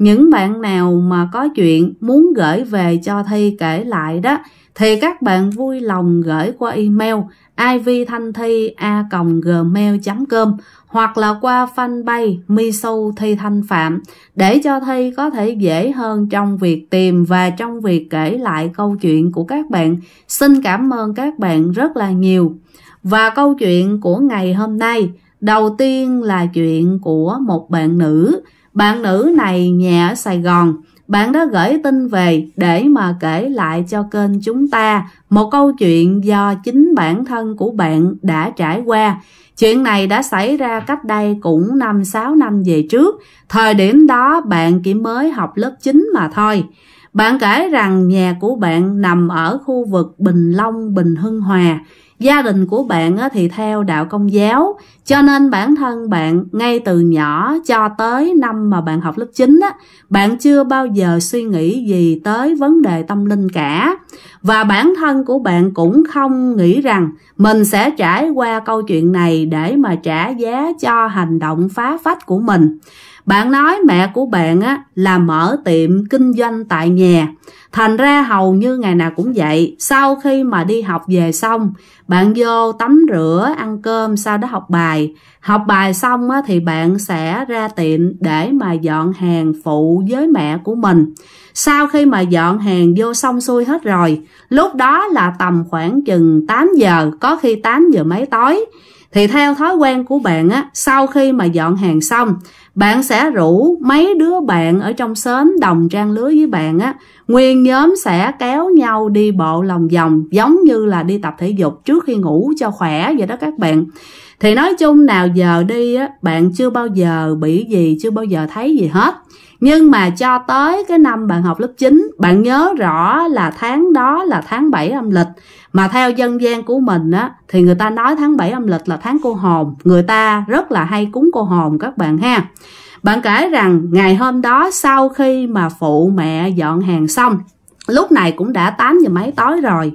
những bạn nào mà có chuyện muốn gửi về cho thi kể lại đó thì các bạn vui lòng gửi qua email ivthanhthi@gmail.com hoặc là qua fanpage Miso Thi Thanh Phạm để cho Thi có thể dễ hơn trong việc tìm và trong việc kể lại câu chuyện của các bạn. Xin cảm ơn các bạn rất là nhiều. Và câu chuyện của ngày hôm nay, đầu tiên là chuyện của một bạn nữ bạn nữ này nhà ở Sài Gòn, bạn đã gửi tin về để mà kể lại cho kênh chúng ta một câu chuyện do chính bản thân của bạn đã trải qua. Chuyện này đã xảy ra cách đây cũng 5-6 năm về trước, thời điểm đó bạn chỉ mới học lớp 9 mà thôi. Bạn kể rằng nhà của bạn nằm ở khu vực Bình Long, Bình Hưng Hòa gia đình của bạn thì theo đạo công giáo cho nên bản thân bạn ngay từ nhỏ cho tới năm mà bạn học lớp 9 á bạn chưa bao giờ suy nghĩ gì tới vấn đề tâm linh cả và bản thân của bạn cũng không nghĩ rằng mình sẽ trải qua câu chuyện này để mà trả giá cho hành động phá phách của mình bạn nói mẹ của bạn á, là mở tiệm kinh doanh tại nhà. Thành ra hầu như ngày nào cũng vậy. Sau khi mà đi học về xong, bạn vô tắm rửa, ăn cơm, sau đó học bài. Học bài xong á, thì bạn sẽ ra tiệm để mà dọn hàng phụ với mẹ của mình. Sau khi mà dọn hàng vô xong xuôi hết rồi, lúc đó là tầm khoảng chừng 8 giờ, có khi 8 giờ mấy tối thì theo thói quen của bạn á sau khi mà dọn hàng xong bạn sẽ rủ mấy đứa bạn ở trong xóm đồng trang lứa với bạn á nguyên nhóm sẽ kéo nhau đi bộ lòng vòng giống như là đi tập thể dục trước khi ngủ cho khỏe vậy đó các bạn thì nói chung nào giờ đi á bạn chưa bao giờ bị gì chưa bao giờ thấy gì hết nhưng mà cho tới cái năm bạn học lớp 9 bạn nhớ rõ là tháng đó là tháng 7 âm lịch mà theo dân gian của mình á thì người ta nói tháng 7 âm lịch là tháng cô hồn người ta rất là hay cúng cô hồn các bạn ha bạn kể rằng ngày hôm đó sau khi mà phụ mẹ dọn hàng xong lúc này cũng đã 8 giờ mấy tối rồi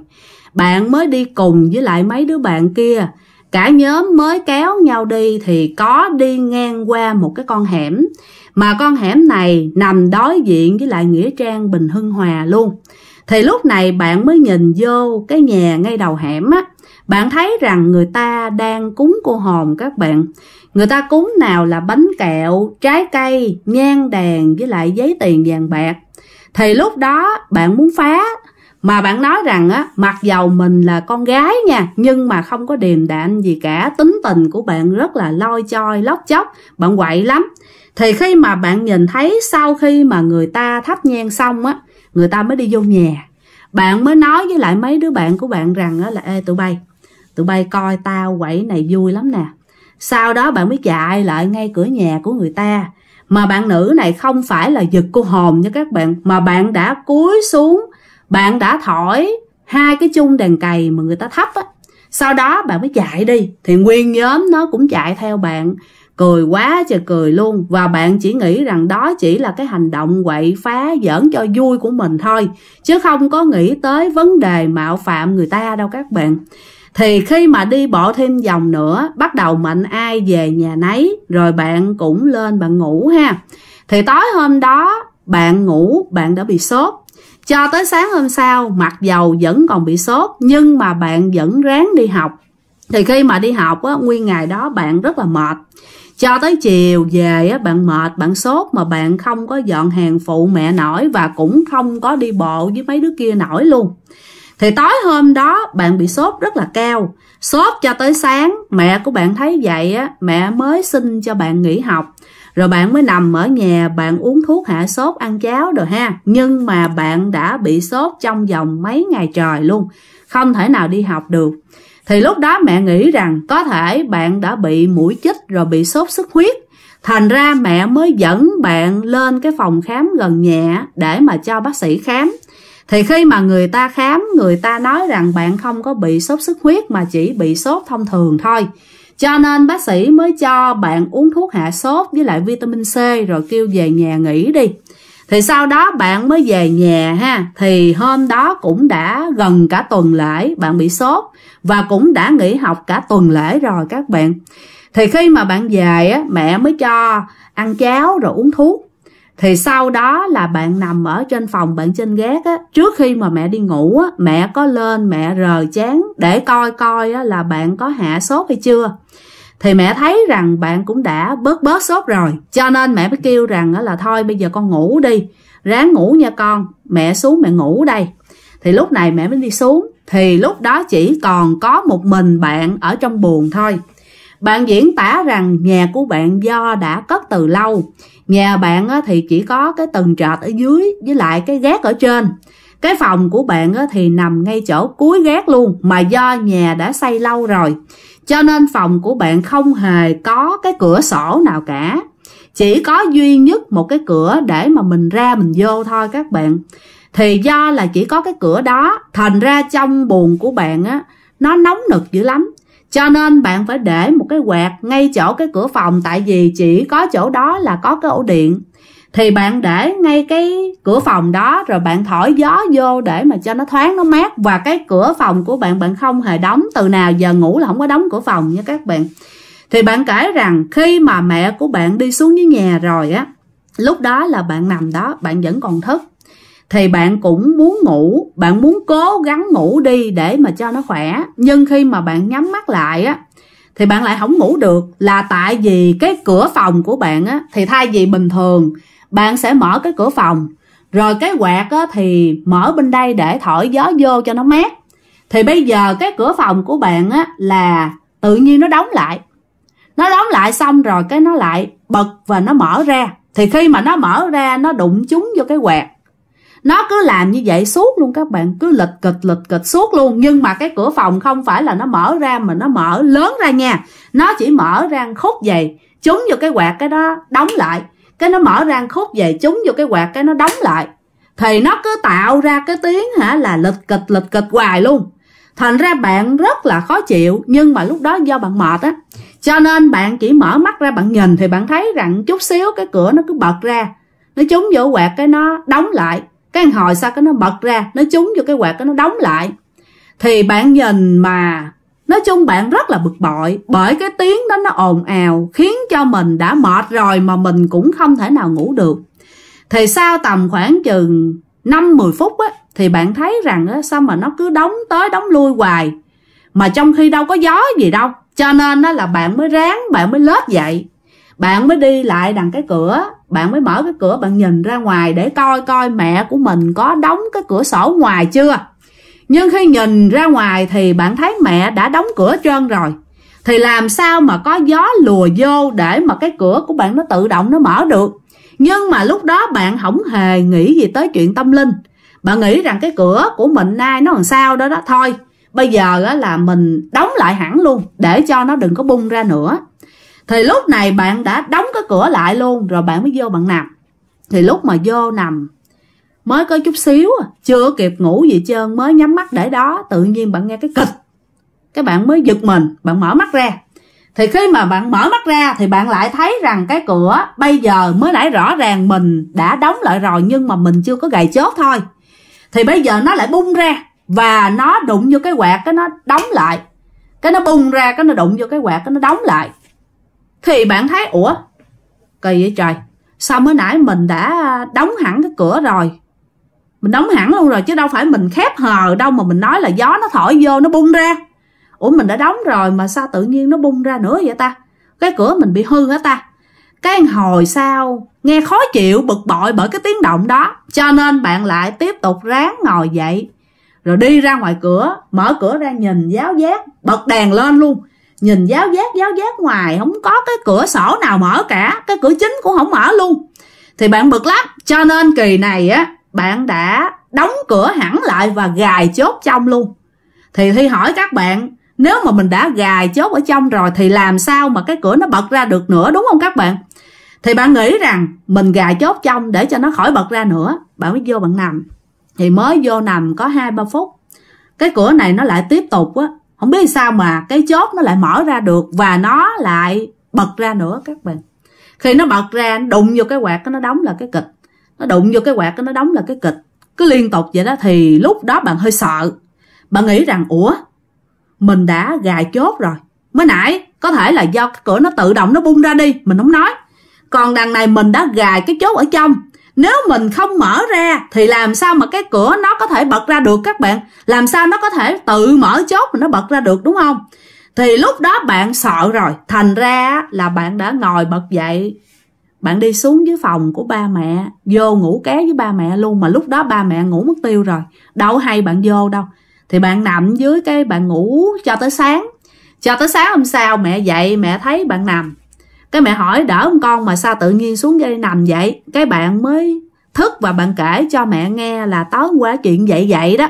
bạn mới đi cùng với lại mấy đứa bạn kia cả nhóm mới kéo nhau đi thì có đi ngang qua một cái con hẻm mà con hẻm này nằm đối diện với lại nghĩa trang Bình Hưng Hòa luôn. Thì lúc này bạn mới nhìn vô cái nhà ngay đầu hẻm á, bạn thấy rằng người ta đang cúng cô hồn các bạn. Người ta cúng nào là bánh kẹo, trái cây, nhang đèn với lại giấy tiền vàng bạc. Thì lúc đó bạn muốn phá mà bạn nói rằng á mặc dầu mình là con gái nha nhưng mà không có điềm đạm gì cả tính tình của bạn rất là loi choi lóc chóc bạn quậy lắm thì khi mà bạn nhìn thấy sau khi mà người ta thắp nhang xong á người ta mới đi vô nhà bạn mới nói với lại mấy đứa bạn của bạn rằng á là ê tụi bay tụi bay coi tao quẩy này vui lắm nè sau đó bạn mới chạy lại ngay cửa nhà của người ta mà bạn nữ này không phải là giật cô hồn nha các bạn mà bạn đã cúi xuống bạn đã thổi hai cái chung đèn cày mà người ta thắp á sau đó bạn mới chạy đi thì nguyên nhóm nó cũng chạy theo bạn Cười quá trời cười luôn và bạn chỉ nghĩ rằng đó chỉ là cái hành động quậy phá giỡn cho vui của mình thôi chứ không có nghĩ tới vấn đề mạo phạm người ta đâu các bạn. Thì khi mà đi bộ thêm vòng nữa bắt đầu mạnh ai về nhà nấy rồi bạn cũng lên bạn ngủ ha. Thì tối hôm đó bạn ngủ bạn đã bị sốt cho tới sáng hôm sau mặc dầu vẫn còn bị sốt nhưng mà bạn vẫn ráng đi học thì khi mà đi học á, nguyên ngày đó bạn rất là mệt cho tới chiều về á, bạn mệt, bạn sốt mà bạn không có dọn hàng phụ mẹ nổi và cũng không có đi bộ với mấy đứa kia nổi luôn. Thì tối hôm đó bạn bị sốt rất là cao, sốt cho tới sáng, mẹ của bạn thấy vậy á, mẹ mới xin cho bạn nghỉ học. Rồi bạn mới nằm ở nhà, bạn uống thuốc hạ sốt, ăn cháo rồi ha. Nhưng mà bạn đã bị sốt trong vòng mấy ngày trời luôn, không thể nào đi học được thì lúc đó mẹ nghĩ rằng có thể bạn đã bị mũi chích rồi bị sốt xuất huyết thành ra mẹ mới dẫn bạn lên cái phòng khám gần nhẹ để mà cho bác sĩ khám thì khi mà người ta khám người ta nói rằng bạn không có bị sốt xuất huyết mà chỉ bị sốt thông thường thôi cho nên bác sĩ mới cho bạn uống thuốc hạ sốt với lại vitamin C rồi kêu về nhà nghỉ đi thì sau đó bạn mới về nhà ha thì hôm đó cũng đã gần cả tuần lễ bạn bị sốt và cũng đã nghỉ học cả tuần lễ rồi các bạn thì khi mà bạn về á mẹ mới cho ăn cháo rồi uống thuốc thì sau đó là bạn nằm ở trên phòng bạn trên gác á trước khi mà mẹ đi ngủ á mẹ có lên mẹ rờ chán để coi coi á là bạn có hạ sốt hay chưa thì mẹ thấy rằng bạn cũng đã bớt bớt sốt rồi cho nên mẹ mới kêu rằng là thôi bây giờ con ngủ đi ráng ngủ nha con mẹ xuống mẹ ngủ đây thì lúc này mẹ mới đi xuống thì lúc đó chỉ còn có một mình bạn ở trong buồn thôi bạn diễn tả rằng nhà của bạn do đã cất từ lâu nhà bạn thì chỉ có cái tầng trệt ở dưới với lại cái gác ở trên cái phòng của bạn thì nằm ngay chỗ cuối gác luôn mà do nhà đã xây lâu rồi cho nên phòng của bạn không hề có cái cửa sổ nào cả chỉ có duy nhất một cái cửa để mà mình ra mình vô thôi các bạn thì do là chỉ có cái cửa đó thành ra trong buồng của bạn á nó nóng nực dữ lắm cho nên bạn phải để một cái quạt ngay chỗ cái cửa phòng tại vì chỉ có chỗ đó là có cái ổ điện thì bạn để ngay cái cửa phòng đó rồi bạn thổi gió vô để mà cho nó thoáng nó mát và cái cửa phòng của bạn bạn không hề đóng từ nào giờ ngủ là không có đóng cửa phòng nha các bạn thì bạn kể rằng khi mà mẹ của bạn đi xuống dưới nhà rồi á lúc đó là bạn nằm đó bạn vẫn còn thức thì bạn cũng muốn ngủ bạn muốn cố gắng ngủ đi để mà cho nó khỏe nhưng khi mà bạn nhắm mắt lại á thì bạn lại không ngủ được là tại vì cái cửa phòng của bạn á thì thay vì bình thường bạn sẽ mở cái cửa phòng rồi cái quạt á, thì mở bên đây để thổi gió vô cho nó mát thì bây giờ cái cửa phòng của bạn á, là tự nhiên nó đóng lại nó đóng lại xong rồi cái nó lại bật và nó mở ra thì khi mà nó mở ra nó đụng chúng vô cái quạt nó cứ làm như vậy suốt luôn các bạn cứ lịch kịch lịch kịch suốt luôn nhưng mà cái cửa phòng không phải là nó mở ra mà nó mở lớn ra nha nó chỉ mở ra khúc vậy chúng vô cái quạt cái đó đóng lại cái nó mở ra khúc về chúng vô cái quạt cái nó đóng lại thì nó cứ tạo ra cái tiếng hả là lịch kịch lịch kịch hoài luôn thành ra bạn rất là khó chịu nhưng mà lúc đó do bạn mệt á cho nên bạn chỉ mở mắt ra bạn nhìn thì bạn thấy rằng chút xíu cái cửa nó cứ bật ra nó trúng vô quạt cái nó đóng lại cái hồi sau cái nó bật ra nó trúng vô cái quạt cái nó đóng lại thì bạn nhìn mà Nói chung bạn rất là bực bội bởi cái tiếng đó nó ồn ào khiến cho mình đã mệt rồi mà mình cũng không thể nào ngủ được. Thì sau tầm khoảng chừng 5-10 phút á, thì bạn thấy rằng á, sao mà nó cứ đóng tới đóng lui hoài mà trong khi đâu có gió gì đâu. Cho nên á, là bạn mới ráng, bạn mới lết dậy. Bạn mới đi lại đằng cái cửa, bạn mới mở cái cửa bạn nhìn ra ngoài để coi coi mẹ của mình có đóng cái cửa sổ ngoài chưa. Nhưng khi nhìn ra ngoài thì bạn thấy mẹ đã đóng cửa trơn rồi Thì làm sao mà có gió lùa vô để mà cái cửa của bạn nó tự động nó mở được Nhưng mà lúc đó bạn không hề nghĩ gì tới chuyện tâm linh Bạn nghĩ rằng cái cửa của mình nay nó làm sao đó đó thôi Bây giờ là mình đóng lại hẳn luôn để cho nó đừng có bung ra nữa Thì lúc này bạn đã đóng cái cửa lại luôn rồi bạn mới vô bạn nằm Thì lúc mà vô nằm mới có chút xíu à, chưa kịp ngủ gì trơn mới nhắm mắt để đó tự nhiên bạn nghe cái kịch các bạn mới giật mình bạn mở mắt ra thì khi mà bạn mở mắt ra thì bạn lại thấy rằng cái cửa bây giờ mới nãy rõ ràng mình đã đóng lại rồi nhưng mà mình chưa có gài chốt thôi thì bây giờ nó lại bung ra và nó đụng vô cái quạt cái nó đóng lại cái nó bung ra cái nó đụng vô cái quạt cái nó đóng lại thì bạn thấy ủa kỳ vậy trời sao mới nãy mình đã đóng hẳn cái cửa rồi mình đóng hẳn luôn rồi chứ đâu phải mình khép hờ đâu mà mình nói là gió nó thổi vô nó bung ra ủa mình đã đóng rồi mà sao tự nhiên nó bung ra nữa vậy ta cái cửa mình bị hư hả ta cái hồi sau nghe khó chịu bực bội bởi cái tiếng động đó cho nên bạn lại tiếp tục ráng ngồi dậy rồi đi ra ngoài cửa mở cửa ra nhìn giáo giác bật đèn lên luôn nhìn giáo giác giáo giác ngoài không có cái cửa sổ nào mở cả cái cửa chính cũng không mở luôn thì bạn bực lắm cho nên kỳ này á bạn đã đóng cửa hẳn lại và gài chốt trong luôn thì thi hỏi các bạn nếu mà mình đã gài chốt ở trong rồi thì làm sao mà cái cửa nó bật ra được nữa đúng không các bạn thì bạn nghĩ rằng mình gài chốt trong để cho nó khỏi bật ra nữa bạn mới vô bạn nằm thì mới vô nằm có hai ba phút cái cửa này nó lại tiếp tục á không biết sao mà cái chốt nó lại mở ra được và nó lại bật ra nữa các bạn khi nó bật ra đụng vô cái quạt nó đóng là cái kịch nó đụng vô cái quạt nó đóng là cái kịch cứ liên tục vậy đó thì lúc đó bạn hơi sợ bạn nghĩ rằng ủa mình đã gài chốt rồi mới nãy có thể là do cái cửa nó tự động nó bung ra đi mình không nói còn đằng này mình đã gài cái chốt ở trong nếu mình không mở ra thì làm sao mà cái cửa nó có thể bật ra được các bạn làm sao nó có thể tự mở chốt mà nó bật ra được đúng không thì lúc đó bạn sợ rồi thành ra là bạn đã ngồi bật dậy bạn đi xuống dưới phòng của ba mẹ vô ngủ ké với ba mẹ luôn mà lúc đó ba mẹ ngủ mất tiêu rồi đâu hay bạn vô đâu thì bạn nằm dưới cái bạn ngủ cho tới sáng cho tới sáng hôm sau mẹ dậy mẹ thấy bạn nằm cái mẹ hỏi đỡ ông con mà sao tự nhiên xuống dây nằm vậy cái bạn mới thức và bạn kể cho mẹ nghe là tối qua chuyện vậy vậy đó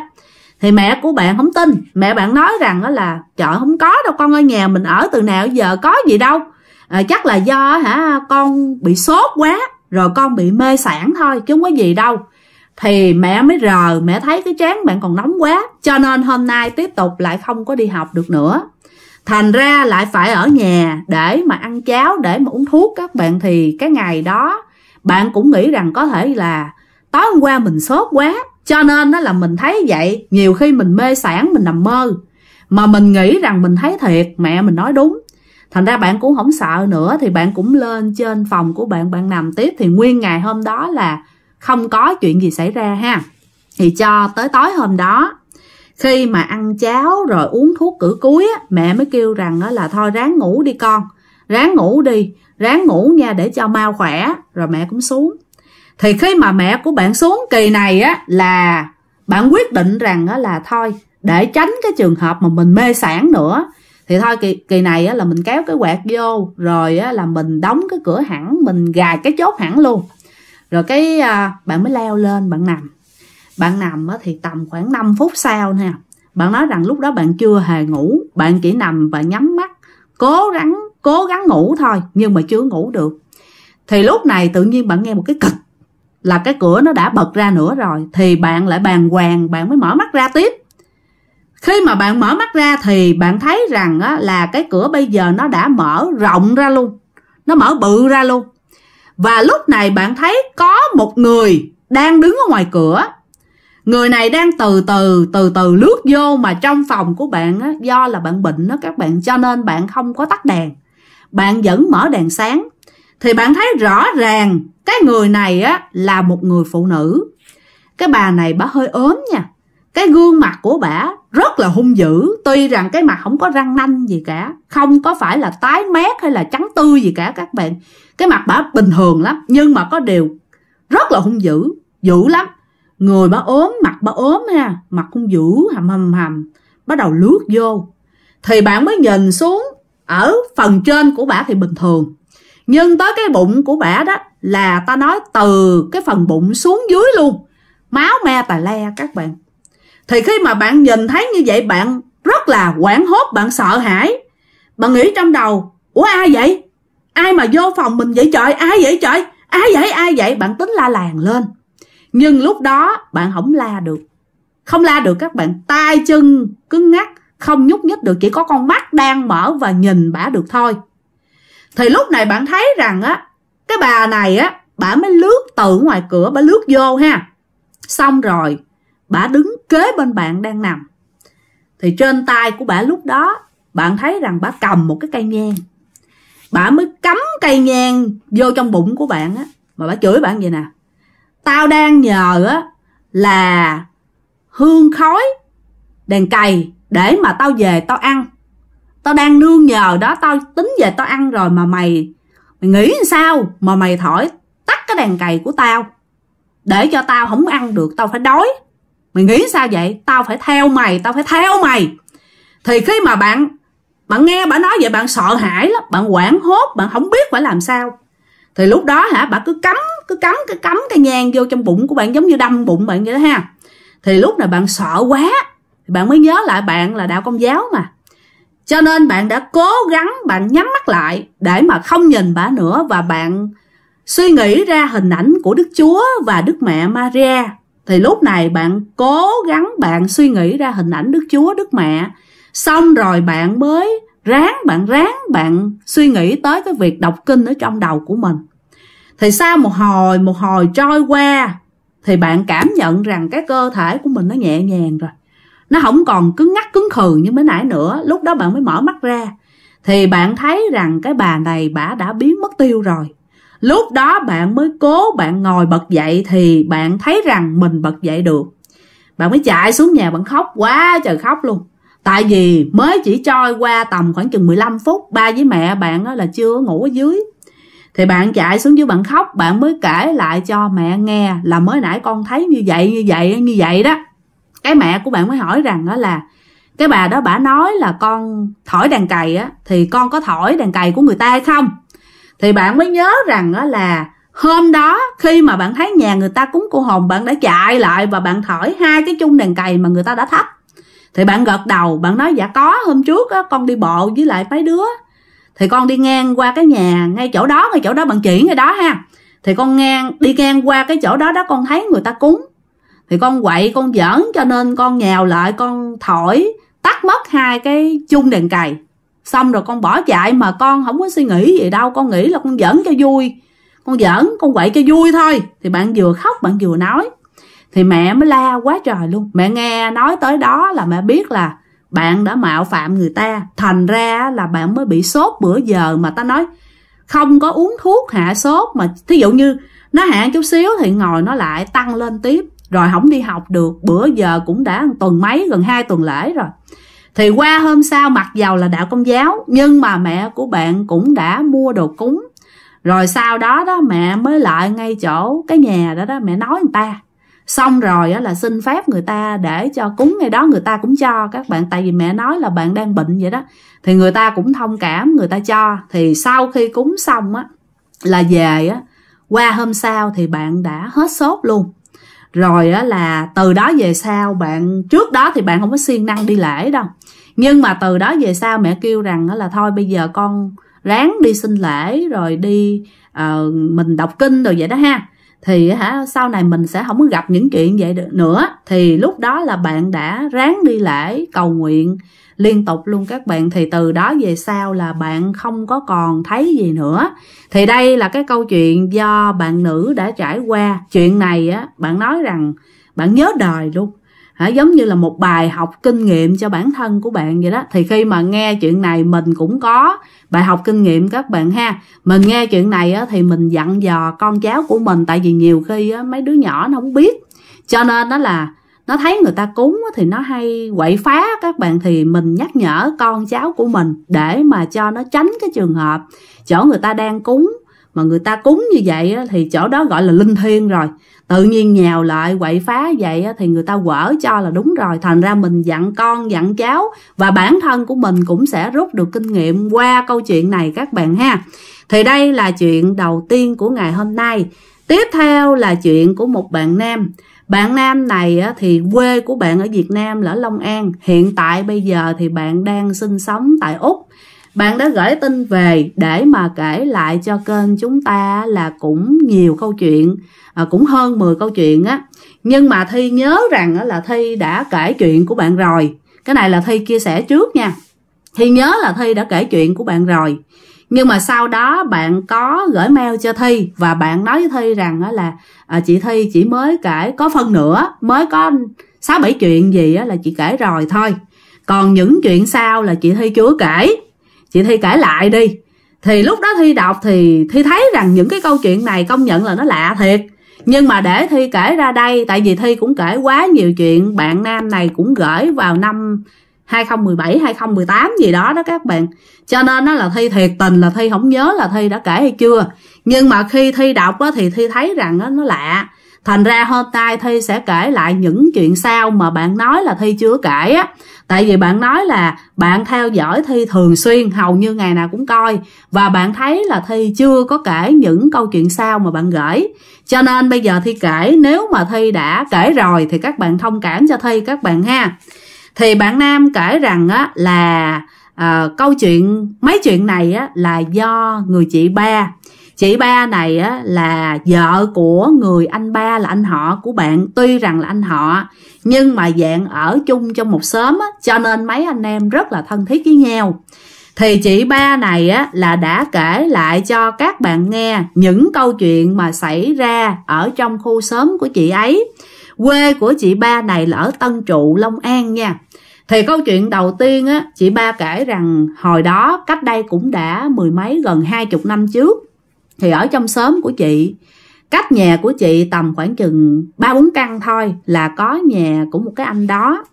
thì mẹ của bạn không tin mẹ bạn nói rằng đó là chợ không có đâu con ơi nhà mình ở từ nào giờ có gì đâu à, chắc là do hả con bị sốt quá rồi con bị mê sản thôi chứ không có gì đâu thì mẹ mới rờ mẹ thấy cái chán bạn còn nóng quá cho nên hôm nay tiếp tục lại không có đi học được nữa thành ra lại phải ở nhà để mà ăn cháo để mà uống thuốc các bạn thì cái ngày đó bạn cũng nghĩ rằng có thể là tối hôm qua mình sốt quá cho nên đó là mình thấy vậy nhiều khi mình mê sản mình nằm mơ mà mình nghĩ rằng mình thấy thiệt mẹ mình nói đúng thành ra bạn cũng không sợ nữa thì bạn cũng lên trên phòng của bạn bạn nằm tiếp thì nguyên ngày hôm đó là không có chuyện gì xảy ra ha thì cho tới tối hôm đó khi mà ăn cháo rồi uống thuốc cử cuối á, mẹ mới kêu rằng á, là thôi ráng ngủ đi con ráng ngủ đi ráng ngủ nha để cho mau khỏe rồi mẹ cũng xuống thì khi mà mẹ của bạn xuống kỳ này á là bạn quyết định rằng á là thôi để tránh cái trường hợp mà mình mê sản nữa thì thôi kỳ, kỳ này á, là mình kéo cái quạt vô rồi á, là mình đóng cái cửa hẳn mình gài cái chốt hẳn luôn rồi cái à, bạn mới leo lên bạn nằm bạn nằm á, thì tầm khoảng 5 phút sau nè bạn nói rằng lúc đó bạn chưa hề ngủ bạn chỉ nằm và nhắm mắt cố gắng cố gắng ngủ thôi nhưng mà chưa ngủ được thì lúc này tự nhiên bạn nghe một cái kịch là cái cửa nó đã bật ra nữa rồi thì bạn lại bàn hoàng bạn mới mở mắt ra tiếp khi mà bạn mở mắt ra thì bạn thấy rằng á, là cái cửa bây giờ nó đã mở rộng ra luôn nó mở bự ra luôn và lúc này bạn thấy có một người đang đứng ở ngoài cửa người này đang từ từ từ từ lướt vô mà trong phòng của bạn á, do là bạn bệnh đó các bạn cho nên bạn không có tắt đèn bạn vẫn mở đèn sáng thì bạn thấy rõ ràng cái người này á là một người phụ nữ cái bà này bà hơi ốm nha cái gương mặt của bà rất là hung dữ tuy rằng cái mặt không có răng nanh gì cả không có phải là tái mét hay là trắng tươi gì cả các bạn cái mặt bả bình thường lắm nhưng mà có điều rất là hung dữ dữ lắm người bả ốm mặt bả ốm ha mặt hung dữ hầm hầm hầm bắt đầu lướt vô thì bạn mới nhìn xuống ở phần trên của bả thì bình thường nhưng tới cái bụng của bả đó là ta nói từ cái phần bụng xuống dưới luôn máu me tà le các bạn thì khi mà bạn nhìn thấy như vậy bạn rất là quảng hốt, bạn sợ hãi. Bạn nghĩ trong đầu, ủa ai vậy? Ai mà vô phòng mình vậy trời? Ai vậy trời? Ai vậy? Ai vậy? Bạn tính la làng lên. Nhưng lúc đó bạn không la được. Không la được các bạn, tay chân cứng ngắc, không nhúc nhích được, chỉ có con mắt đang mở và nhìn bả được thôi. Thì lúc này bạn thấy rằng á, cái bà này á, bả mới lướt từ ngoài cửa, bả lướt vô ha. Xong rồi, bà đứng kế bên bạn đang nằm thì trên tay của bà lúc đó bạn thấy rằng bà cầm một cái cây nhang bà mới cắm cây nhang vô trong bụng của bạn á mà bà chửi bạn vậy nè tao đang nhờ á là hương khói đèn cày để mà tao về tao ăn tao đang nương nhờ đó tao tính về tao ăn rồi mà mày mày nghĩ sao mà mày thổi tắt cái đèn cày của tao để cho tao không ăn được tao phải đói mày nghĩ sao vậy tao phải theo mày tao phải theo mày thì khi mà bạn bạn nghe bà nói vậy bạn sợ hãi lắm bạn hoảng hốt bạn không biết phải làm sao thì lúc đó hả bà cứ cắm cứ cắm cứ cắm cái nhang vô trong bụng của bạn giống như đâm bụng bạn vậy đó ha thì lúc này bạn sợ quá thì bạn mới nhớ lại bạn là đạo công giáo mà cho nên bạn đã cố gắng bạn nhắm mắt lại để mà không nhìn bà nữa và bạn suy nghĩ ra hình ảnh của đức chúa và đức mẹ maria thì lúc này bạn cố gắng bạn suy nghĩ ra hình ảnh đức chúa đức mẹ xong rồi bạn mới ráng bạn ráng bạn suy nghĩ tới cái việc đọc kinh ở trong đầu của mình thì sau một hồi một hồi trôi qua thì bạn cảm nhận rằng cái cơ thể của mình nó nhẹ nhàng rồi nó không còn cứng ngắc cứng khừ như mới nãy nữa lúc đó bạn mới mở mắt ra thì bạn thấy rằng cái bà này bà đã biến mất tiêu rồi Lúc đó bạn mới cố bạn ngồi bật dậy thì bạn thấy rằng mình bật dậy được. Bạn mới chạy xuống nhà bạn khóc quá trời khóc luôn. Tại vì mới chỉ trôi qua tầm khoảng chừng 15 phút ba với mẹ bạn là chưa ngủ ở dưới. Thì bạn chạy xuống dưới bạn khóc bạn mới kể lại cho mẹ nghe là mới nãy con thấy như vậy như vậy như vậy đó. Cái mẹ của bạn mới hỏi rằng đó là cái bà đó bà nói là con thổi đàn cày á thì con có thổi đàn cày của người ta hay không thì bạn mới nhớ rằng đó là hôm đó khi mà bạn thấy nhà người ta cúng cô hồn bạn đã chạy lại và bạn thổi hai cái chung đèn cày mà người ta đã thắp thì bạn gật đầu bạn nói dạ có hôm trước á, con đi bộ với lại mấy đứa thì con đi ngang qua cái nhà ngay chỗ đó ngay chỗ đó bạn chỉ ngay đó ha thì con ngang đi ngang qua cái chỗ đó đó con thấy người ta cúng thì con quậy con giỡn cho nên con nhào lại con thổi tắt mất hai cái chung đèn cày xong rồi con bỏ chạy mà con không có suy nghĩ gì đâu con nghĩ là con giỡn cho vui con giỡn con quậy cho vui thôi thì bạn vừa khóc bạn vừa nói thì mẹ mới la quá trời luôn mẹ nghe nói tới đó là mẹ biết là bạn đã mạo phạm người ta thành ra là bạn mới bị sốt bữa giờ mà ta nói không có uống thuốc hạ sốt mà thí dụ như nó hạ chút xíu thì ngồi nó lại tăng lên tiếp rồi không đi học được bữa giờ cũng đã tuần mấy gần hai tuần lễ rồi thì qua hôm sau mặc dầu là đạo công giáo nhưng mà mẹ của bạn cũng đã mua đồ cúng rồi sau đó đó mẹ mới lại ngay chỗ cái nhà đó đó mẹ nói người ta xong rồi đó là xin phép người ta để cho cúng ngay đó người ta cũng cho các bạn tại vì mẹ nói là bạn đang bệnh vậy đó thì người ta cũng thông cảm người ta cho thì sau khi cúng xong á là về á qua hôm sau thì bạn đã hết sốt luôn rồi á là từ đó về sau bạn trước đó thì bạn không có siêng năng đi lễ đâu nhưng mà từ đó về sau mẹ kêu rằng là thôi bây giờ con ráng đi xin lễ rồi đi uh, mình đọc kinh rồi vậy đó ha thì hả sau này mình sẽ không có gặp những chuyện vậy được nữa thì lúc đó là bạn đã ráng đi lễ cầu nguyện liên tục luôn các bạn thì từ đó về sau là bạn không có còn thấy gì nữa thì đây là cái câu chuyện do bạn nữ đã trải qua chuyện này á bạn nói rằng bạn nhớ đời luôn hả giống như là một bài học kinh nghiệm cho bản thân của bạn vậy đó thì khi mà nghe chuyện này mình cũng có bài học kinh nghiệm các bạn ha mình nghe chuyện này á, thì mình dặn dò con cháu của mình tại vì nhiều khi á, mấy đứa nhỏ nó không biết cho nên đó là nó thấy người ta cúng thì nó hay quậy phá các bạn thì mình nhắc nhở con cháu của mình để mà cho nó tránh cái trường hợp chỗ người ta đang cúng mà người ta cúng như vậy thì chỗ đó gọi là linh thiêng rồi tự nhiên nhào lại quậy phá vậy thì người ta quở cho là đúng rồi thành ra mình dặn con dặn cháu và bản thân của mình cũng sẽ rút được kinh nghiệm qua câu chuyện này các bạn ha thì đây là chuyện đầu tiên của ngày hôm nay tiếp theo là chuyện của một bạn nam bạn nam này thì quê của bạn ở Việt Nam là Long An hiện tại bây giờ thì bạn đang sinh sống tại Úc bạn đã gửi tin về để mà kể lại cho kênh chúng ta là cũng nhiều câu chuyện, à, cũng hơn 10 câu chuyện á. Nhưng mà Thi nhớ rằng là Thi đã kể chuyện của bạn rồi. Cái này là Thi chia sẻ trước nha. Thi nhớ là Thi đã kể chuyện của bạn rồi nhưng mà sau đó bạn có gửi mail cho thi và bạn nói với thi rằng đó là à, chị thi chỉ mới kể có phần nữa mới có sáu bảy chuyện gì là chị kể rồi thôi còn những chuyện sau là chị thi chưa kể chị thi kể lại đi thì lúc đó thi đọc thì thi thấy rằng những cái câu chuyện này công nhận là nó lạ thiệt nhưng mà để thi kể ra đây tại vì thi cũng kể quá nhiều chuyện bạn nam này cũng gửi vào năm 2017 2018 gì đó đó các bạn cho nên nó là thi thiệt tình là thi không nhớ là thi đã kể hay chưa nhưng mà khi thi đọc á, thì thi thấy rằng á, nó lạ thành ra hôm nay thi sẽ kể lại những chuyện sau mà bạn nói là thi chưa kể á tại vì bạn nói là bạn theo dõi thi thường xuyên hầu như ngày nào cũng coi và bạn thấy là thi chưa có kể những câu chuyện sau mà bạn gửi cho nên bây giờ thi kể nếu mà thi đã kể rồi thì các bạn thông cảm cho thi các bạn ha thì bạn nam kể rằng á là à, câu chuyện mấy chuyện này á là do người chị ba chị ba này á, là vợ của người anh ba là anh họ của bạn tuy rằng là anh họ nhưng mà dạng ở chung trong một xóm á, cho nên mấy anh em rất là thân thiết với nhau thì chị ba này á, là đã kể lại cho các bạn nghe những câu chuyện mà xảy ra ở trong khu xóm của chị ấy quê của chị ba này là ở tân trụ long an nha thì câu chuyện đầu tiên á chị ba kể rằng hồi đó cách đây cũng đã mười mấy gần hai chục năm trước thì ở trong xóm của chị cách nhà của chị tầm khoảng chừng ba bốn căn thôi là có nhà của một cái anh đó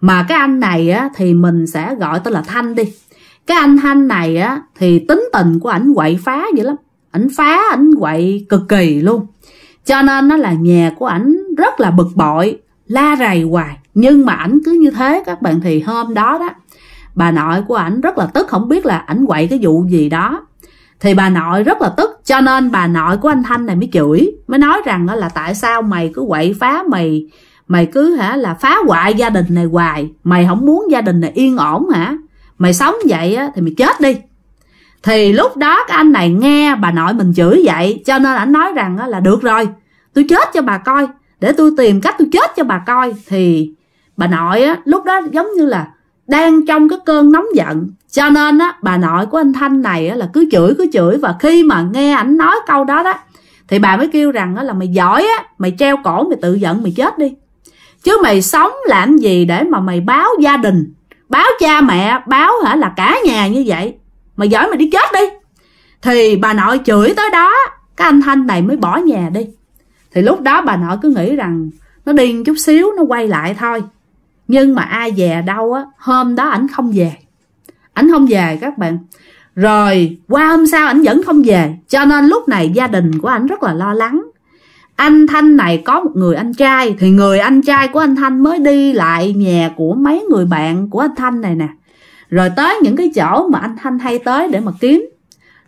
mà cái anh này á, thì mình sẽ gọi tên là thanh đi cái anh thanh này á, thì tính tình của ảnh quậy phá dữ lắm ảnh phá ảnh quậy cực kỳ luôn cho nên nó là nhà của ảnh rất là bực bội la rầy hoài nhưng mà ảnh cứ như thế các bạn thì hôm đó đó bà nội của ảnh rất là tức không biết là ảnh quậy cái vụ gì đó thì bà nội rất là tức cho nên bà nội của anh thanh này mới chửi mới nói rằng là tại sao mày cứ quậy phá mày mày cứ hả là phá hoại gia đình này hoài mày không muốn gia đình này yên ổn hả mày sống vậy á, thì mày chết đi thì lúc đó cái anh này nghe bà nội mình chửi vậy cho nên anh nói rằng là được rồi tôi chết cho bà coi để tôi tìm cách tôi chết cho bà coi thì bà nội á, lúc đó giống như là đang trong cái cơn nóng giận cho nên á bà nội của anh thanh này á, là cứ chửi cứ chửi và khi mà nghe ảnh nói câu đó đó thì bà mới kêu rằng á, là mày giỏi á mày treo cổ mày tự giận mày chết đi chứ mày sống làm gì để mà mày báo gia đình báo cha mẹ báo hả là cả nhà như vậy mày giỏi mày đi chết đi thì bà nội chửi tới đó cái anh thanh này mới bỏ nhà đi thì lúc đó bà nội cứ nghĩ rằng nó điên chút xíu nó quay lại thôi nhưng mà ai về đâu á hôm đó ảnh không về ảnh không về các bạn rồi qua hôm sau ảnh vẫn không về cho nên lúc này gia đình của ảnh rất là lo lắng anh thanh này có một người anh trai thì người anh trai của anh thanh mới đi lại nhà của mấy người bạn của anh thanh này nè rồi tới những cái chỗ mà anh thanh hay tới để mà kiếm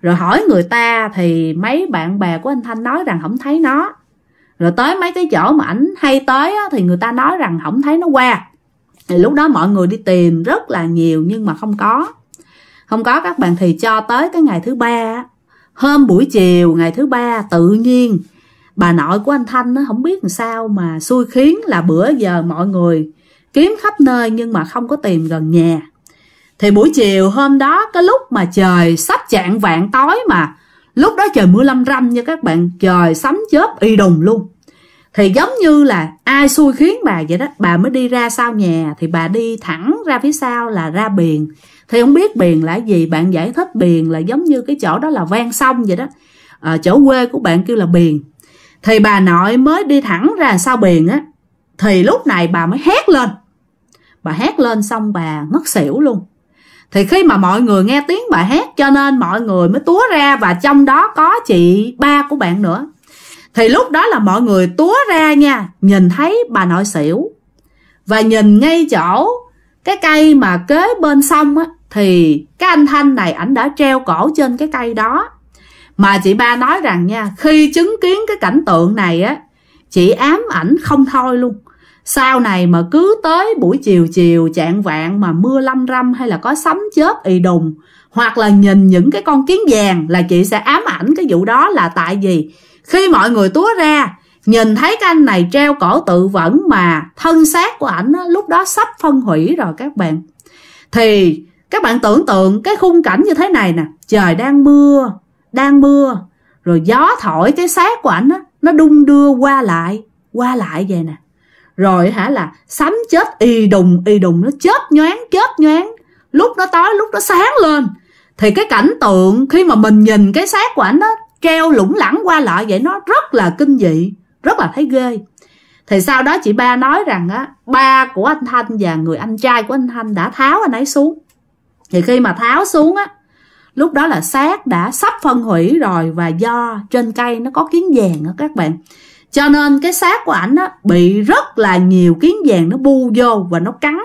rồi hỏi người ta thì mấy bạn bè của anh thanh nói rằng không thấy nó rồi tới mấy cái chỗ mà ảnh hay tới á, thì người ta nói rằng không thấy nó qua thì lúc đó mọi người đi tìm rất là nhiều nhưng mà không có không có các bạn thì cho tới cái ngày thứ ba hôm buổi chiều ngày thứ ba tự nhiên bà nội của anh thanh nó không biết làm sao mà xui khiến là bữa giờ mọi người kiếm khắp nơi nhưng mà không có tìm gần nhà thì buổi chiều hôm đó cái lúc mà trời sắp chạng vạn tối mà lúc đó trời mưa lâm râm nha các bạn trời sấm chớp y đùng luôn thì giống như là ai xui khiến bà vậy đó bà mới đi ra sau nhà thì bà đi thẳng ra phía sau là ra biển thì không biết biển là gì bạn giải thích biển là giống như cái chỗ đó là ven sông vậy đó ở ờ, chỗ quê của bạn kêu là biển thì bà nội mới đi thẳng ra sau biển á thì lúc này bà mới hét lên bà hét lên xong bà ngất xỉu luôn thì khi mà mọi người nghe tiếng bà hét cho nên mọi người mới túa ra và trong đó có chị ba của bạn nữa thì lúc đó là mọi người túa ra nha, nhìn thấy bà nội xỉu. Và nhìn ngay chỗ cái cây mà kế bên sông á, thì cái anh Thanh này ảnh đã treo cổ trên cái cây đó. Mà chị ba nói rằng nha, khi chứng kiến cái cảnh tượng này á, chị ám ảnh không thôi luôn. Sau này mà cứ tới buổi chiều chiều chạng vạn mà mưa lâm râm hay là có sấm chớp ì đùng hoặc là nhìn những cái con kiến vàng là chị sẽ ám ảnh cái vụ đó là tại vì khi mọi người túa ra, nhìn thấy cái anh này treo cổ tự vẫn mà thân xác của ảnh lúc đó sắp phân hủy rồi các bạn. Thì các bạn tưởng tượng cái khung cảnh như thế này nè, trời đang mưa, đang mưa, rồi gió thổi cái xác của ảnh nó đung đưa qua lại, qua lại vậy nè. Rồi hả là sấm chết y đùng, y đùng, nó chết nhoáng, chết nhoáng. Lúc nó tối, lúc nó sáng lên. Thì cái cảnh tượng khi mà mình nhìn cái xác của ảnh đó treo lủng lẳng qua lại vậy nó rất là kinh dị rất là thấy ghê thì sau đó chị ba nói rằng á ba của anh thanh và người anh trai của anh thanh đã tháo anh ấy xuống thì khi mà tháo xuống á lúc đó là xác đã sắp phân hủy rồi và do trên cây nó có kiến vàng á các bạn cho nên cái xác của ảnh á bị rất là nhiều kiến vàng nó bu vô và nó cắn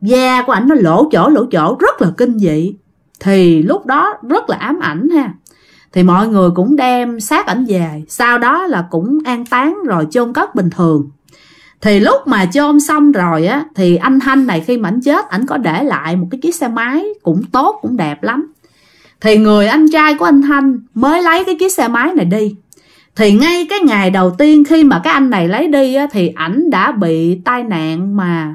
da của ảnh nó lỗ chỗ lỗ chỗ rất là kinh dị thì lúc đó rất là ám ảnh ha thì mọi người cũng đem xác ảnh về sau đó là cũng an táng rồi chôn cất bình thường thì lúc mà chôn xong rồi á thì anh thanh này khi mà ảnh chết ảnh có để lại một cái chiếc xe máy cũng tốt cũng đẹp lắm thì người anh trai của anh thanh mới lấy cái chiếc xe máy này đi thì ngay cái ngày đầu tiên khi mà cái anh này lấy đi á, thì ảnh đã bị tai nạn mà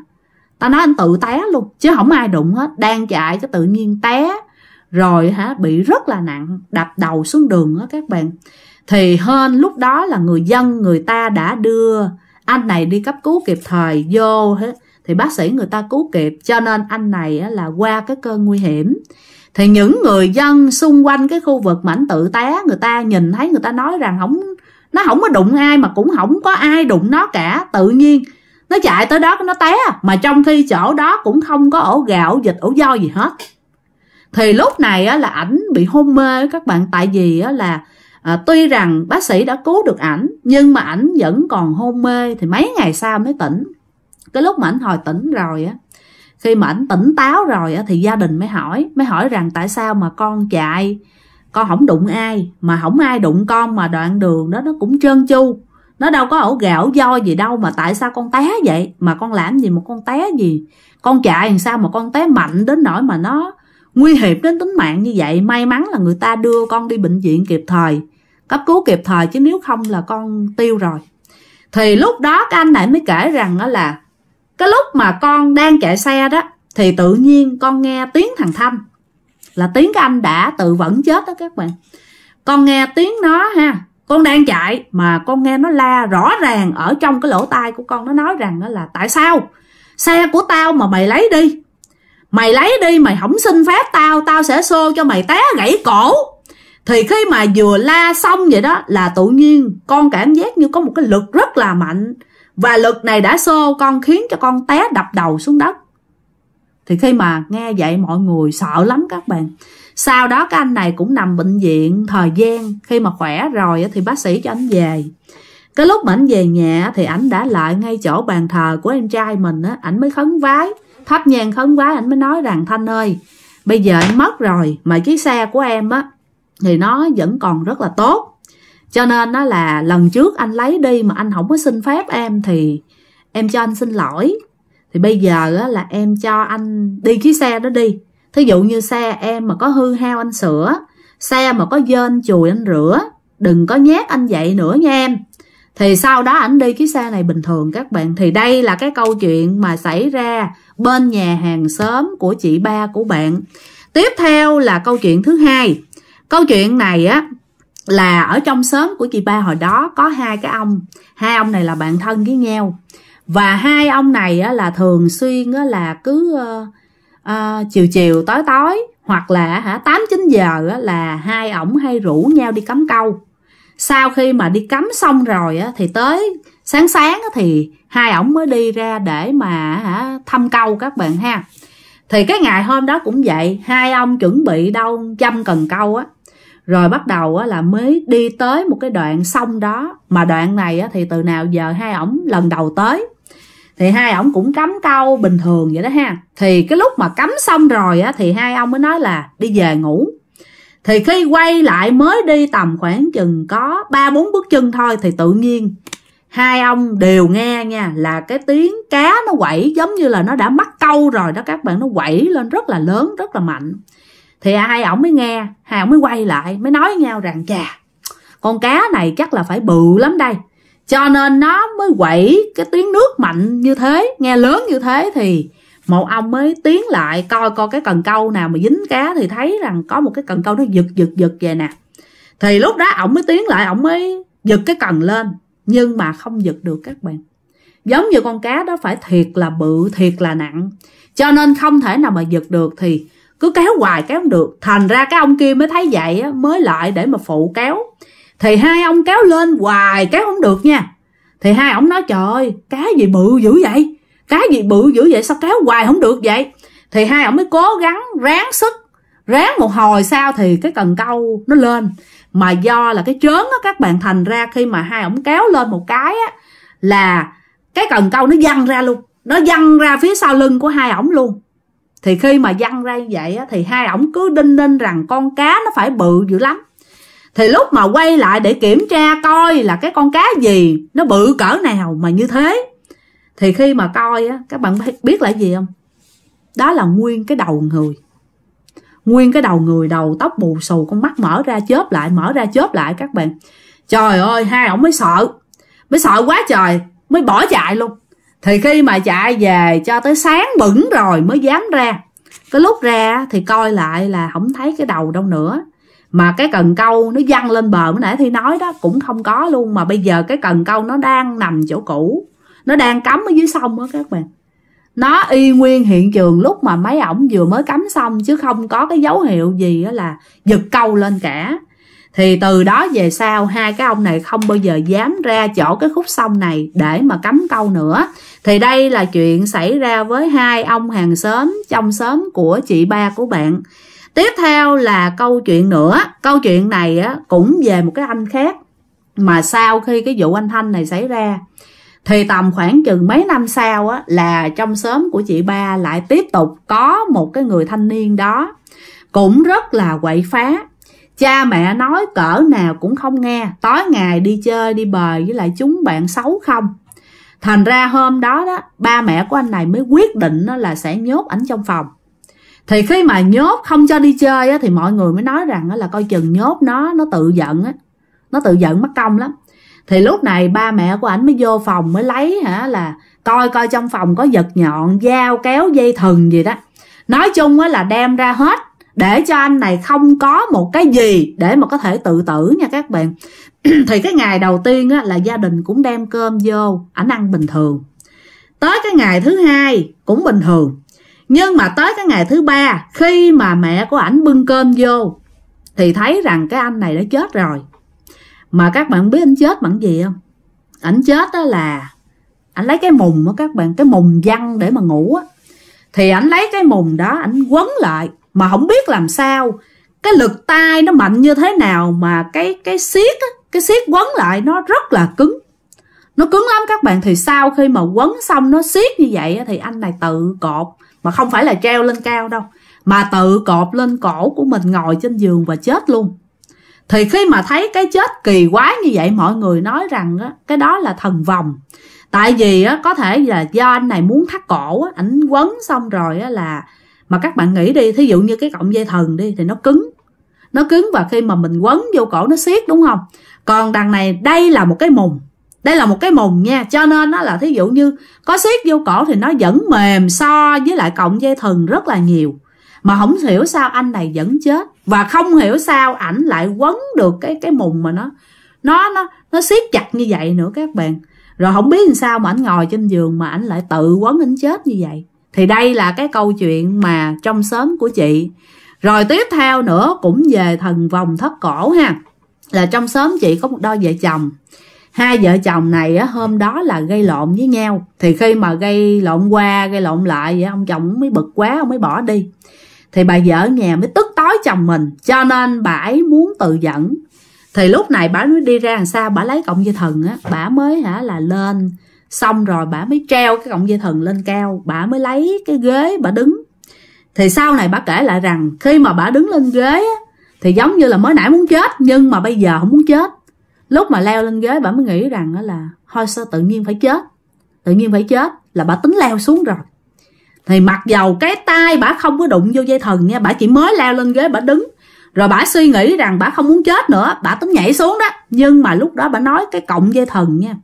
ta nói anh tự té luôn chứ không ai đụng hết đang chạy cái tự nhiên té rồi hả bị rất là nặng đập đầu xuống đường á các bạn thì hơn lúc đó là người dân người ta đã đưa anh này đi cấp cứu kịp thời vô hết thì bác sĩ người ta cứu kịp cho nên anh này á là qua cái cơn nguy hiểm thì những người dân xung quanh cái khu vực mảnh tự té người ta nhìn thấy người ta nói rằng không nó không có đụng ai mà cũng không có ai đụng nó cả tự nhiên nó chạy tới đó nó té mà trong khi chỗ đó cũng không có ổ gạo dịch ổ do gì hết thì lúc này á, là ảnh bị hôn mê các bạn tại vì á, là à, tuy rằng bác sĩ đã cứu được ảnh nhưng mà ảnh vẫn còn hôn mê thì mấy ngày sau mới tỉnh cái lúc mà ảnh hồi tỉnh rồi á khi mà ảnh tỉnh táo rồi á, thì gia đình mới hỏi mới hỏi rằng tại sao mà con chạy con không đụng ai mà không ai đụng con mà đoạn đường đó nó cũng trơn chu nó đâu có ổ gạo do gì đâu mà tại sao con té vậy mà con làm gì mà con té gì con chạy làm sao mà con té mạnh đến nỗi mà nó nguy hiểm đến tính mạng như vậy may mắn là người ta đưa con đi bệnh viện kịp thời cấp cứu kịp thời chứ nếu không là con tiêu rồi thì lúc đó các anh lại mới kể rằng đó là cái lúc mà con đang chạy xe đó thì tự nhiên con nghe tiếng thằng thanh là tiếng cái anh đã tự vẫn chết đó các bạn con nghe tiếng nó ha con đang chạy mà con nghe nó la rõ ràng ở trong cái lỗ tai của con nó nói rằng đó là tại sao xe của tao mà mày lấy đi mày lấy đi mày không xin phép tao tao sẽ xô cho mày té gãy cổ thì khi mà vừa la xong vậy đó là tự nhiên con cảm giác như có một cái lực rất là mạnh và lực này đã xô con khiến cho con té đập đầu xuống đất thì khi mà nghe vậy mọi người sợ lắm các bạn sau đó cái anh này cũng nằm bệnh viện thời gian khi mà khỏe rồi thì bác sĩ cho anh về cái lúc mà anh về nhà thì ảnh đã lại ngay chỗ bàn thờ của em trai mình á ảnh mới khấn vái thấp nhang khấn quá anh mới nói rằng thanh ơi bây giờ anh mất rồi mà chiếc xe của em á thì nó vẫn còn rất là tốt cho nên nó là lần trước anh lấy đi mà anh không có xin phép em thì em cho anh xin lỗi thì bây giờ á, là em cho anh đi chiếc xe đó đi thí dụ như xe em mà có hư hao anh sửa xe mà có dên chùi anh rửa đừng có nhét anh vậy nữa nha em thì sau đó ảnh đi cái xe này bình thường các bạn thì đây là cái câu chuyện mà xảy ra bên nhà hàng xóm của chị ba của bạn tiếp theo là câu chuyện thứ hai câu chuyện này á là ở trong xóm của chị ba hồi đó có hai cái ông hai ông này là bạn thân với nhau và hai ông này á, là thường xuyên á, là cứ uh, uh, chiều chiều tối tối hoặc là hả tám chín giờ á, là hai ổng hay rủ nhau đi cắm câu sau khi mà đi cắm xong rồi á, thì tới sáng sáng á, thì hai ổng mới đi ra để mà hả, thăm câu các bạn ha thì cái ngày hôm đó cũng vậy hai ông chuẩn bị đâu chăm cần câu á rồi bắt đầu á, là mới đi tới một cái đoạn sông đó mà đoạn này á, thì từ nào giờ hai ổng lần đầu tới thì hai ổng cũng cắm câu bình thường vậy đó ha thì cái lúc mà cắm xong rồi á, thì hai ông mới nói là đi về ngủ thì khi quay lại mới đi tầm khoảng chừng có ba bốn bước chân thôi thì tự nhiên hai ông đều nghe nha là cái tiếng cá nó quẩy giống như là nó đã mắc câu rồi đó các bạn nó quẩy lên rất là lớn rất là mạnh thì hai ông mới nghe hai ông mới quay lại mới nói với nhau rằng chà con cá này chắc là phải bự lắm đây cho nên nó mới quẩy cái tiếng nước mạnh như thế nghe lớn như thế thì một ông mới tiến lại coi coi cái cần câu nào mà dính cá thì thấy rằng có một cái cần câu nó giật giật giật về nè thì lúc đó ổng mới tiến lại ổng mới giật cái cần lên nhưng mà không giật được các bạn giống như con cá đó phải thiệt là bự thiệt là nặng cho nên không thể nào mà giật được thì cứ kéo hoài kéo không được thành ra cái ông kia mới thấy vậy mới lại để mà phụ kéo thì hai ông kéo lên hoài kéo không được nha thì hai ông nói trời cá gì bự dữ vậy cái gì bự dữ vậy sao kéo hoài không được vậy thì hai ông mới cố gắng ráng sức ráng một hồi sau thì cái cần câu nó lên mà do là cái trớn á các bạn thành ra khi mà hai ổng kéo lên một cái á là cái cần câu nó văng ra luôn nó văng ra phía sau lưng của hai ổng luôn thì khi mà văng ra như vậy á, thì hai ổng cứ đinh ninh rằng con cá nó phải bự dữ lắm thì lúc mà quay lại để kiểm tra coi là cái con cá gì nó bự cỡ nào mà như thế thì khi mà coi á các bạn biết là gì không đó là nguyên cái đầu người nguyên cái đầu người đầu tóc bù xù con mắt mở ra chớp lại mở ra chớp lại các bạn trời ơi hai ổng mới sợ mới sợ quá trời mới bỏ chạy luôn thì khi mà chạy về cho tới sáng bửng rồi mới dám ra cái lúc ra thì coi lại là không thấy cái đầu đâu nữa mà cái cần câu nó văng lên bờ mới nãy thi nói đó cũng không có luôn mà bây giờ cái cần câu nó đang nằm chỗ cũ nó đang cắm ở dưới sông á các bạn nó y nguyên hiện trường lúc mà mấy ổng vừa mới cắm xong chứ không có cái dấu hiệu gì là giật câu lên cả thì từ đó về sau hai cái ông này không bao giờ dám ra chỗ cái khúc sông này để mà cắm câu nữa thì đây là chuyện xảy ra với hai ông hàng xóm trong xóm của chị ba của bạn tiếp theo là câu chuyện nữa câu chuyện này á, cũng về một cái anh khác mà sau khi cái vụ anh thanh này xảy ra thì tầm khoảng chừng mấy năm sau á, là trong xóm của chị ba lại tiếp tục có một cái người thanh niên đó cũng rất là quậy phá cha mẹ nói cỡ nào cũng không nghe tối ngày đi chơi đi bời với lại chúng bạn xấu không thành ra hôm đó đó ba mẹ của anh này mới quyết định là sẽ nhốt ảnh trong phòng thì khi mà nhốt không cho đi chơi á, thì mọi người mới nói rằng là coi chừng nhốt nó nó tự giận á nó tự giận mất công lắm thì lúc này ba mẹ của ảnh mới vô phòng mới lấy hả là coi coi trong phòng có vật nhọn dao kéo dây thừng gì đó nói chung á là đem ra hết để cho anh này không có một cái gì để mà có thể tự tử nha các bạn thì cái ngày đầu tiên á, là gia đình cũng đem cơm vô ảnh ăn bình thường tới cái ngày thứ hai cũng bình thường nhưng mà tới cái ngày thứ ba khi mà mẹ của ảnh bưng cơm vô thì thấy rằng cái anh này đã chết rồi mà các bạn biết anh chết bằng gì không ảnh chết đó là ảnh lấy cái mùng á các bạn cái mùng văng để mà ngủ á thì ảnh lấy cái mùng đó ảnh quấn lại mà không biết làm sao cái lực tay nó mạnh như thế nào mà cái cái xiết á, cái xiết quấn lại nó rất là cứng nó cứng lắm các bạn thì sau khi mà quấn xong nó siết như vậy thì anh này tự cột mà không phải là treo lên cao đâu mà tự cột lên cổ của mình ngồi trên giường và chết luôn thì khi mà thấy cái chết kỳ quái như vậy mọi người nói rằng á, cái đó là thần vòng tại vì á, có thể là do anh này muốn thắt cổ á, ảnh quấn xong rồi á, là mà các bạn nghĩ đi thí dụ như cái cọng dây thần đi thì nó cứng nó cứng và khi mà mình quấn vô cổ nó siết đúng không còn đằng này đây là một cái mùng đây là một cái mùng nha cho nên nó là thí dụ như có siết vô cổ thì nó vẫn mềm so với lại cọng dây thần rất là nhiều mà không hiểu sao anh này vẫn chết và không hiểu sao ảnh lại quấn được cái cái mùng mà nó nó nó nó siết chặt như vậy nữa các bạn rồi không biết làm sao mà ảnh ngồi trên giường mà ảnh lại tự quấn ảnh chết như vậy thì đây là cái câu chuyện mà trong sớm của chị rồi tiếp theo nữa cũng về thần vòng thất cổ ha là trong sớm chị có một đôi vợ chồng hai vợ chồng này á, hôm đó là gây lộn với nhau thì khi mà gây lộn qua gây lộn lại vậy ông chồng mới bực quá ông mới bỏ đi thì bà vợ nhà mới tức tối chồng mình cho nên bà ấy muốn tự dẫn thì lúc này bà mới đi ra làm sao bà lấy cọng dây thần á bà mới hả là lên xong rồi bà mới treo cái cọng dây thần lên cao bà mới lấy cái ghế bà đứng thì sau này bà kể lại rằng khi mà bà đứng lên ghế á, thì giống như là mới nãy muốn chết nhưng mà bây giờ không muốn chết lúc mà leo lên ghế bà mới nghĩ rằng đó là thôi sao tự nhiên phải chết tự nhiên phải chết là bà tính leo xuống rồi thì mặc dầu cái tay bà không có đụng vô dây thần nha bà chỉ mới leo lên ghế bà đứng rồi bà suy nghĩ rằng bà không muốn chết nữa bà tính nhảy xuống đó nhưng mà lúc đó bà nói cái cọng dây thần nha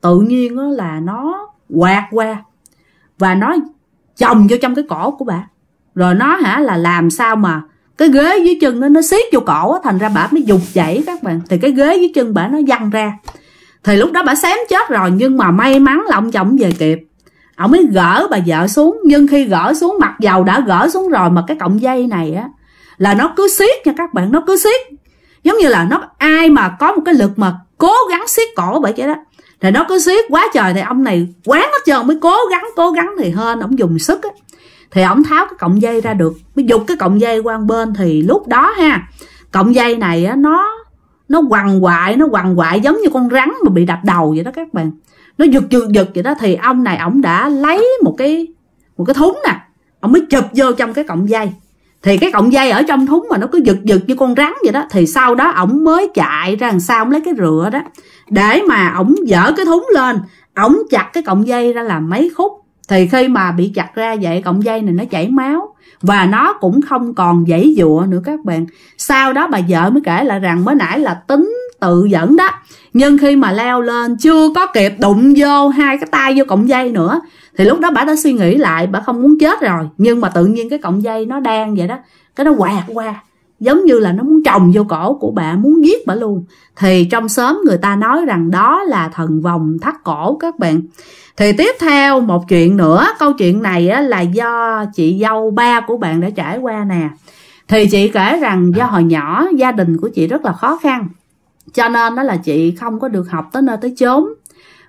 tự nhiên đó là nó quạt qua và nó chồng vô trong cái cổ của bà rồi nó hả là làm sao mà cái ghế dưới chân nó nó xiết vô cổ thành ra bà mới dục dậy các bạn thì cái ghế dưới chân bà nó văng ra thì lúc đó bà xém chết rồi nhưng mà may mắn là ông chồng về kịp ổng mới gỡ bà vợ xuống nhưng khi gỡ xuống mặc dầu đã gỡ xuống rồi mà cái cọng dây này á là nó cứ siết nha các bạn nó cứ siết giống như là nó ai mà có một cái lực mà cố gắng siết cổ bởi vậy đó thì nó cứ siết quá trời thì ông này quán hết trơn mới cố gắng cố gắng thì hơn ông dùng sức á thì ông tháo cái cọng dây ra được mới giục cái cọng dây qua bên thì lúc đó ha cọng dây này á nó nó quằn quại nó quằn quại giống như con rắn mà bị đập đầu vậy đó các bạn nó giật giật giật vậy đó thì ông này ổng đã lấy một cái một cái thúng nè ông mới chụp vô trong cái cọng dây thì cái cọng dây ở trong thúng mà nó cứ giật giật như con rắn vậy đó thì sau đó ổng mới chạy ra làm sao ổng lấy cái rựa đó để mà ổng dở cái thúng lên ổng chặt cái cọng dây ra làm mấy khúc thì khi mà bị chặt ra vậy cọng dây này nó chảy máu và nó cũng không còn dãy dụa nữa các bạn sau đó bà vợ mới kể lại rằng mới nãy là tính tự dẫn đó nhưng khi mà leo lên chưa có kịp đụng vô hai cái tay vô cọng dây nữa thì lúc đó bà đã suy nghĩ lại bà không muốn chết rồi nhưng mà tự nhiên cái cọng dây nó đang vậy đó cái nó quạt qua giống như là nó muốn trồng vô cổ của bà muốn giết bà luôn thì trong sớm người ta nói rằng đó là thần vòng thắt cổ các bạn thì tiếp theo một chuyện nữa câu chuyện này á, là do chị dâu ba của bạn đã trải qua nè thì chị kể rằng do hồi nhỏ gia đình của chị rất là khó khăn cho nên đó là chị không có được học tới nơi tới chốn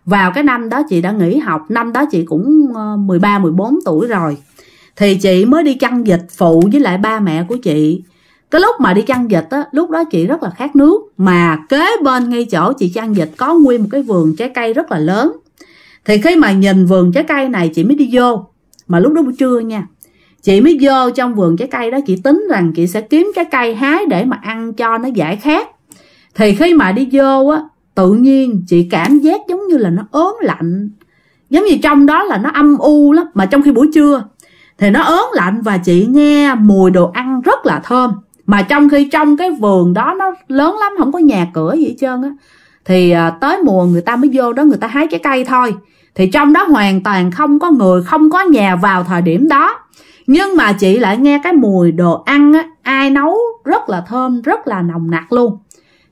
vào cái năm đó chị đã nghỉ học năm đó chị cũng 13 ờ, 14 tuổi rồi thì chị mới đi chăn dịch phụ với lại ba mẹ của chị cái lúc mà đi chăn dịch á lúc đó chị rất là khát nước mà kế bên ngay chỗ chị chăn dịch có nguyên một cái vườn trái cây rất là lớn thì khi mà nhìn vườn trái cây này chị mới đi vô mà lúc đó buổi trưa nha chị mới vô trong vườn trái cây đó chị tính rằng chị sẽ kiếm trái cây hái để mà ăn cho nó giải khát thì khi mà đi vô á tự nhiên chị cảm giác giống như là nó ớn lạnh giống như trong đó là nó âm u lắm mà trong khi buổi trưa thì nó ớn lạnh và chị nghe mùi đồ ăn rất là thơm mà trong khi trong cái vườn đó nó lớn lắm không có nhà cửa gì hết trơn á thì à, tới mùa người ta mới vô đó người ta hái trái cây thôi thì trong đó hoàn toàn không có người không có nhà vào thời điểm đó nhưng mà chị lại nghe cái mùi đồ ăn á ai nấu rất là thơm rất là nồng nặc luôn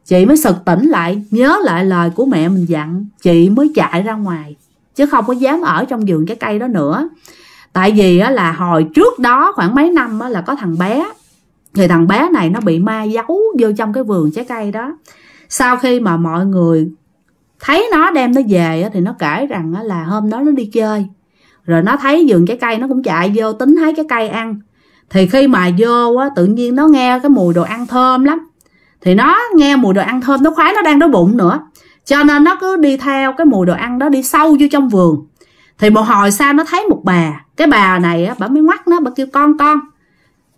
Chị mới sực tỉnh lại, nhớ lại lời của mẹ mình dặn, chị mới chạy ra ngoài, chứ không có dám ở trong vườn cái cây đó nữa. Tại vì á, là hồi trước đó khoảng mấy năm á, là có thằng bé, thì thằng bé này nó bị ma giấu vô trong cái vườn trái cây đó. Sau khi mà mọi người thấy nó đem nó về thì nó kể rằng á, là hôm đó nó đi chơi, rồi nó thấy vườn trái cây nó cũng chạy vô tính hái cái cây ăn. Thì khi mà vô á, tự nhiên nó nghe cái mùi đồ ăn thơm lắm thì nó nghe mùi đồ ăn thơm nó khoái nó đang đói bụng nữa cho nên nó cứ đi theo cái mùi đồ ăn đó đi sâu vô trong vườn thì một hồi sau nó thấy một bà cái bà này á bà mới ngoắt nó bà kêu con con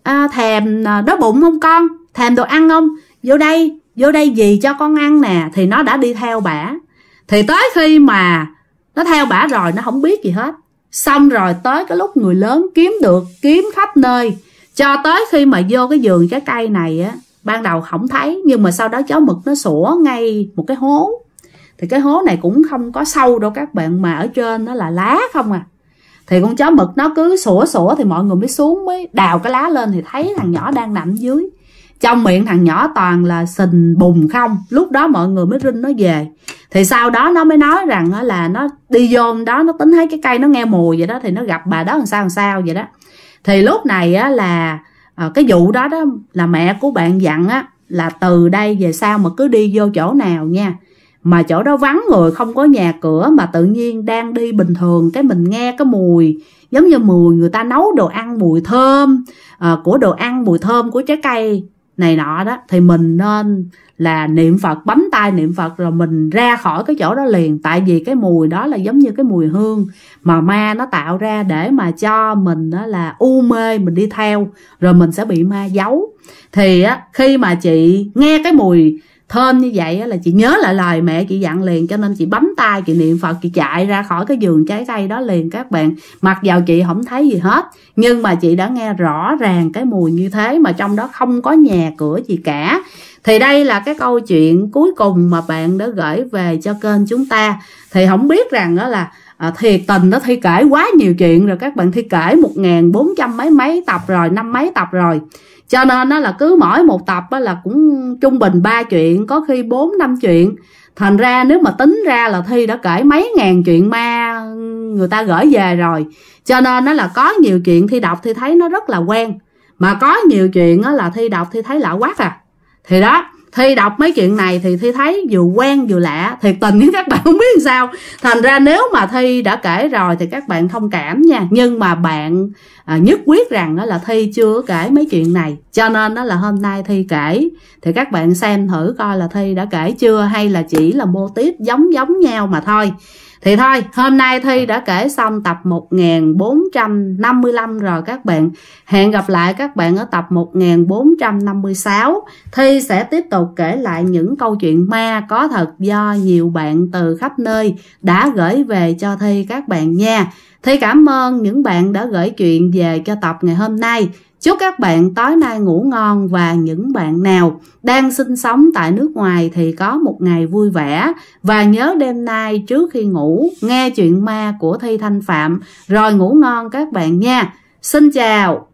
à, thèm à, đói bụng không con thèm đồ ăn không vô đây vô đây gì cho con ăn nè thì nó đã đi theo bà thì tới khi mà nó theo bà rồi nó không biết gì hết xong rồi tới cái lúc người lớn kiếm được kiếm khắp nơi cho tới khi mà vô cái giường trái cây này á ban đầu không thấy nhưng mà sau đó chó mực nó sủa ngay một cái hố thì cái hố này cũng không có sâu đâu các bạn mà ở trên nó là lá không à thì con chó mực nó cứ sủa sủa thì mọi người mới xuống mới đào cái lá lên thì thấy thằng nhỏ đang nằm dưới trong miệng thằng nhỏ toàn là sình bùng không lúc đó mọi người mới rinh nó về thì sau đó nó mới nói rằng là nó đi vô đó nó tính thấy cái cây nó nghe mùi vậy đó thì nó gặp bà đó làm sao làm sao vậy đó thì lúc này á là à, cái vụ đó đó là mẹ của bạn dặn á là từ đây về sau mà cứ đi vô chỗ nào nha mà chỗ đó vắng người không có nhà cửa mà tự nhiên đang đi bình thường cái mình nghe cái mùi giống như mùi người ta nấu đồ ăn mùi thơm à, của đồ ăn mùi thơm của trái cây này nọ đó thì mình nên là niệm phật bấm tay niệm phật rồi mình ra khỏi cái chỗ đó liền tại vì cái mùi đó là giống như cái mùi hương mà ma nó tạo ra để mà cho mình đó là u mê mình đi theo rồi mình sẽ bị ma giấu thì á, khi mà chị nghe cái mùi thơm như vậy là chị nhớ lại lời mẹ chị dặn liền cho nên chị bấm tay chị niệm phật chị chạy ra khỏi cái giường trái cây đó liền các bạn mặc dầu chị không thấy gì hết nhưng mà chị đã nghe rõ ràng cái mùi như thế mà trong đó không có nhà cửa gì cả thì đây là cái câu chuyện cuối cùng mà bạn đã gửi về cho kênh chúng ta thì không biết rằng đó là à, thiệt tình đó thi kể quá nhiều chuyện rồi các bạn thi kể một nghìn bốn trăm mấy mấy tập rồi năm mấy tập rồi cho nên nó là cứ mỗi một tập đó là cũng trung bình ba chuyện có khi bốn năm chuyện thành ra nếu mà tính ra là thi đã kể mấy ngàn chuyện ma người ta gửi về rồi cho nên nó là có nhiều chuyện thi đọc thi thấy nó rất là quen mà có nhiều chuyện đó là thi đọc thi thấy lạ quá à thì đó thi đọc mấy chuyện này thì thi thấy vừa quen vừa lạ thiệt tình với các bạn không biết làm sao thành ra nếu mà thi đã kể rồi thì các bạn thông cảm nha nhưng mà bạn à, nhất quyết rằng đó là thi chưa kể mấy chuyện này cho nên đó là hôm nay thi kể thì các bạn xem thử coi là thi đã kể chưa hay là chỉ là mô tiếp giống giống nhau mà thôi thì thôi, hôm nay Thi ờ. đã kể xong tập 1455 rồi các bạn. Hẹn gặp lại các bạn ở tập 1456. Thi sẽ tiếp tục kể lại những câu chuyện ma có thật do nhiều bạn từ khắp nơi đã gửi về cho Thi các bạn nha. Thi cảm ơn những bạn đã gửi chuyện về cho tập ngày hôm nay. Chúc các bạn tối nay ngủ ngon và những bạn nào đang sinh sống tại nước ngoài thì có một ngày vui vẻ và nhớ đêm nay trước khi ngủ nghe chuyện ma của Thi Thanh Phạm rồi ngủ ngon các bạn nha. Xin chào.